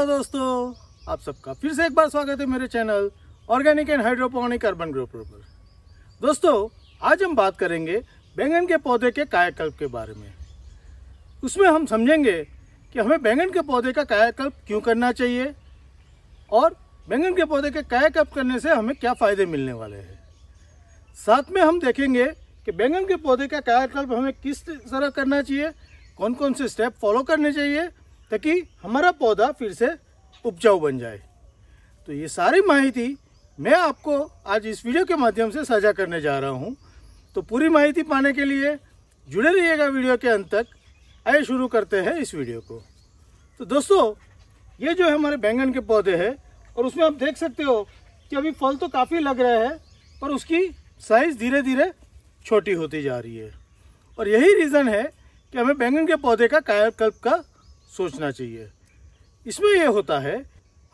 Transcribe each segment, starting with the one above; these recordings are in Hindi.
हेलो दोस्तों आप सबका फिर से एक बार स्वागत है मेरे channel organic and hydroponic urban grow पर दोस्तों आज हम बात करेंगे बैंगन के पौधे के कायाकल्प के बारे में उसमें हम समझेंगे कि हमें बैंगन के पौधे का कायाकल्प क्यों करना चाहिए और बैंगन के पौधे के कायाकल्प करने से हमें क्या फ़ायदे मिलने वाले हैं साथ में हम देखेंगे कि बैंगन के पौधे का कायाकल्प हमें किस तरह करना चाहिए कौन कौन से स्टेप फॉलो करने चाहिए ताकि हमारा पौधा फिर से उपजाऊ बन जाए तो ये सारी माहिती मैं आपको आज इस वीडियो के माध्यम से साझा करने जा रहा हूँ तो पूरी माहिती पाने के लिए जुड़े रहिएगा वीडियो के अंत तक आइए शुरू करते हैं इस वीडियो को तो दोस्तों ये जो है हमारे बैंगन के पौधे हैं और उसमें आप देख सकते हो कि अभी फल तो काफ़ी लग रहे हैं पर उसकी साइज़ धीरे धीरे छोटी होती जा रही है और यही रीज़न है कि हमें बैंगन के पौधे का कायाकल्प का सोचना चाहिए इसमें यह होता है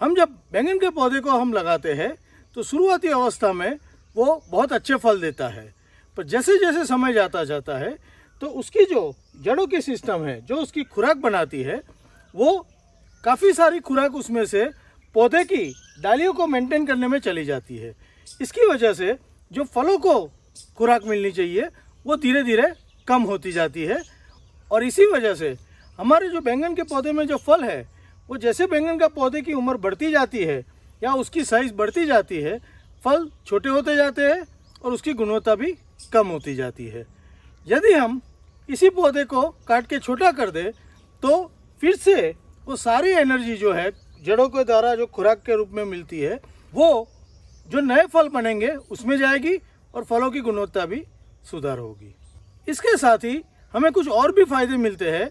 हम जब बैंगन के पौधे को हम लगाते हैं तो शुरुआती अवस्था में वो बहुत अच्छे फल देता है पर जैसे जैसे समय जाता जाता है तो उसकी जो जड़ों की सिस्टम है जो उसकी खुराक बनाती है वो काफ़ी सारी खुराक उसमें से पौधे की डालियों को मेंटेन करने में चली जाती है इसकी वजह से जो फलों को खुराक मिलनी चाहिए वो धीरे धीरे कम होती जाती है और इसी वजह से हमारे जो बैंगन के पौधे में जो फल है वो जैसे बैंगन का पौधे की उम्र बढ़ती जाती है या उसकी साइज बढ़ती जाती है फल छोटे होते जाते हैं और उसकी गुणवत्ता भी कम होती जाती है यदि हम इसी पौधे को काट के छोटा कर दें तो फिर से वो सारी एनर्जी जो है जड़ों के द्वारा जो खुराक के रूप में मिलती है वो जो नए फल बनेंगे उसमें जाएगी और फलों की गुणवत्ता भी सुधार होगी इसके साथ ही हमें कुछ और भी फायदे मिलते हैं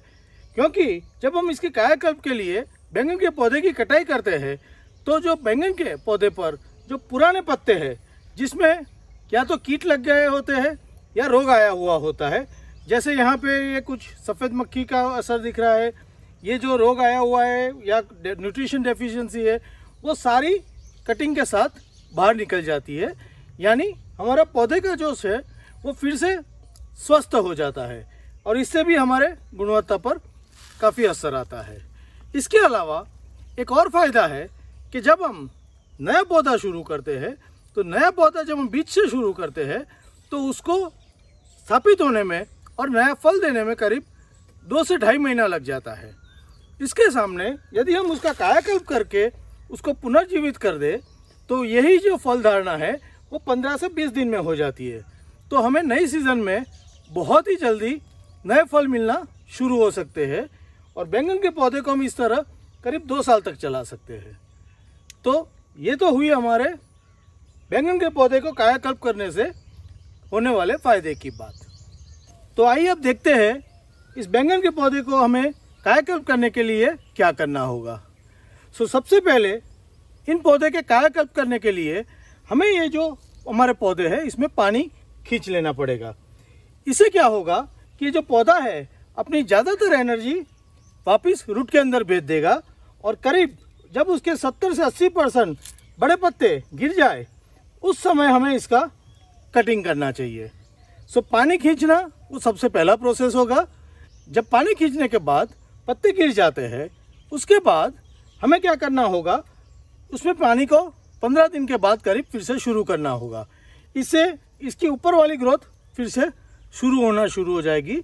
क्योंकि जब हम इसके कायाकल्प के लिए बैंगन के पौधे की कटाई करते हैं तो जो बैंगन के पौधे पर जो पुराने पत्ते हैं जिसमें या तो कीट लग गए होते हैं या रोग आया हुआ होता है जैसे यहाँ पे ये कुछ सफ़ेद मक्खी का असर दिख रहा है ये जो रोग आया हुआ है या न्यूट्रिशन डेफिशिएंसी है वो सारी कटिंग के साथ बाहर निकल जाती है यानी हमारा पौधे का जोश है वो फिर से स्वस्थ हो जाता है और इससे भी हमारे गुणवत्ता पर काफ़ी असर आता है इसके अलावा एक और फ़ायदा है कि जब हम नया पौधा शुरू करते हैं तो नया पौधा जब हम बीच से शुरू करते हैं तो उसको स्थापित होने में और नया फल देने में करीब दो से ढाई महीना लग जाता है इसके सामने यदि हम उसका कायाकल्प करके उसको पुनर्जीवित कर दे तो यही जो फल धारणा है वो पंद्रह से बीस दिन में हो जाती है तो हमें नई सीज़न में बहुत ही जल्दी नए फल मिलना शुरू हो सकते हैं और बैंगन के पौधे को हम इस तरह करीब दो साल तक चला सकते हैं तो ये तो हुई हमारे बैंगन के पौधे को कायाकल्प करने से होने वाले फायदे की बात तो आइए अब देखते हैं इस बैंगन के पौधे को हमें कायाकल्प करने के लिए क्या करना होगा सो सबसे पहले इन पौधे के कायाकल्प करने के लिए हमें ये जो हमारे पौधे हैं इसमें पानी खींच लेना पड़ेगा इससे क्या होगा कि जो पौधा है अपनी ज़्यादातर एनर्जी वापिस रूट के अंदर भेज देगा और करीब जब उसके 70 से 80 परसेंट बड़े पत्ते गिर जाए उस समय हमें इसका कटिंग करना चाहिए सो पानी खींचना वो सबसे पहला प्रोसेस होगा जब पानी खींचने के बाद पत्ते गिर जाते हैं उसके बाद हमें क्या करना होगा उसमें पानी को 15 दिन के बाद करीब फिर से शुरू करना होगा इससे इसकी ऊपर वाली ग्रोथ फिर से शुरू होना शुरू हो जाएगी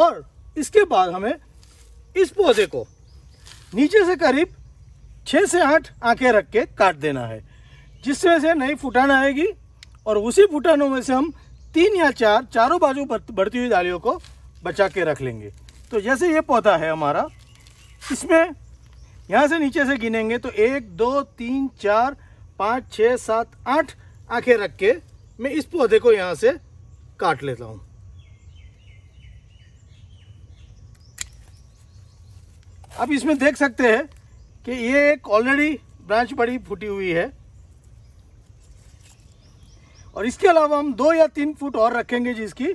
और इसके बाद हमें इस पौधे को नीचे से करीब छः से आठ आंखें रख के काट देना है जिससे से नई फुटान आएगी और उसी फुटानों में से हम तीन या चार चारों बाजू बढ़ती हुई डालियों को बचा के रख लेंगे तो जैसे ये पौधा है हमारा इसमें यहाँ से नीचे से गिनेंगे तो एक दो तीन चार पाँच छः सात आठ आंखें रख के मैं इस पौधे को यहाँ से काट लेता हूँ आप इसमें देख सकते हैं कि ये एक ऑलरेडी ब्रांच बड़ी फूटी हुई है और इसके अलावा हम दो या तीन फुट और रखेंगे जिसकी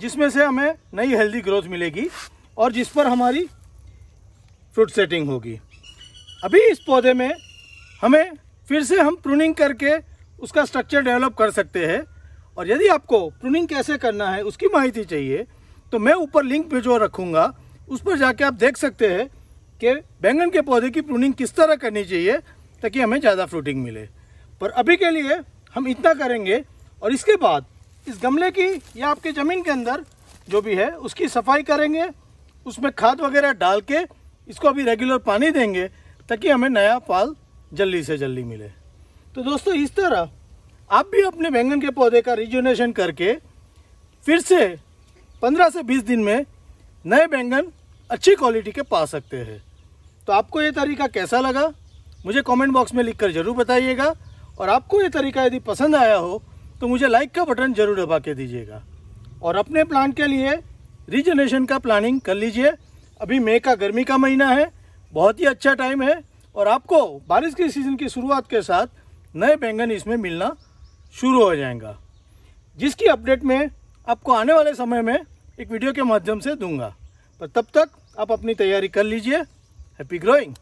जिसमें से हमें नई हेल्दी ग्रोथ मिलेगी और जिस पर हमारी फ्रूट सेटिंग होगी अभी इस पौधे में हमें फिर से हम प्रूनिंग करके उसका स्ट्रक्चर डेवलप कर सकते हैं और यदि आपको प्रूनिंग कैसे करना है उसकी माहिती चाहिए तो मैं ऊपर लिंक पे जो रखूँगा उस पर जाके आप देख सकते हैं कि बैंगन के पौधे की प्रूनिंग किस तरह करनी चाहिए ताकि हमें ज़्यादा फ्रूटिंग मिले पर अभी के लिए हम इतना करेंगे और इसके बाद इस गमले की या आपके ज़मीन के अंदर जो भी है उसकी सफाई करेंगे उसमें खाद वगैरह डाल के इसको अभी रेगुलर पानी देंगे ताकि हमें नया पाल जल्दी से जल्दी मिले तो दोस्तों इस तरह आप भी अपने बैंगन के पौधे का रिजोनेशन करके फिर से 15 से 20 दिन में नए बैंगन अच्छी क्वालिटी के पा सकते हैं तो आपको ये तरीका कैसा लगा मुझे कमेंट बॉक्स में लिखकर ज़रूर बताइएगा और आपको ये तरीका यदि पसंद आया हो तो मुझे लाइक का बटन ज़रूर दबा के दीजिएगा और अपने प्लांट के लिए रिजनरेशन का प्लानिंग कर लीजिए अभी मई का गर्मी का महीना है बहुत ही अच्छा टाइम है और आपको बारिश के सीज़न की शुरुआत के साथ नए बैंगन इसमें मिलना शुरू हो जाएगा जिसकी अपडेट में आपको आने वाले समय में एक वीडियो के माध्यम से दूंगा पर तब तक आप अपनी तैयारी कर लीजिए Happy growing!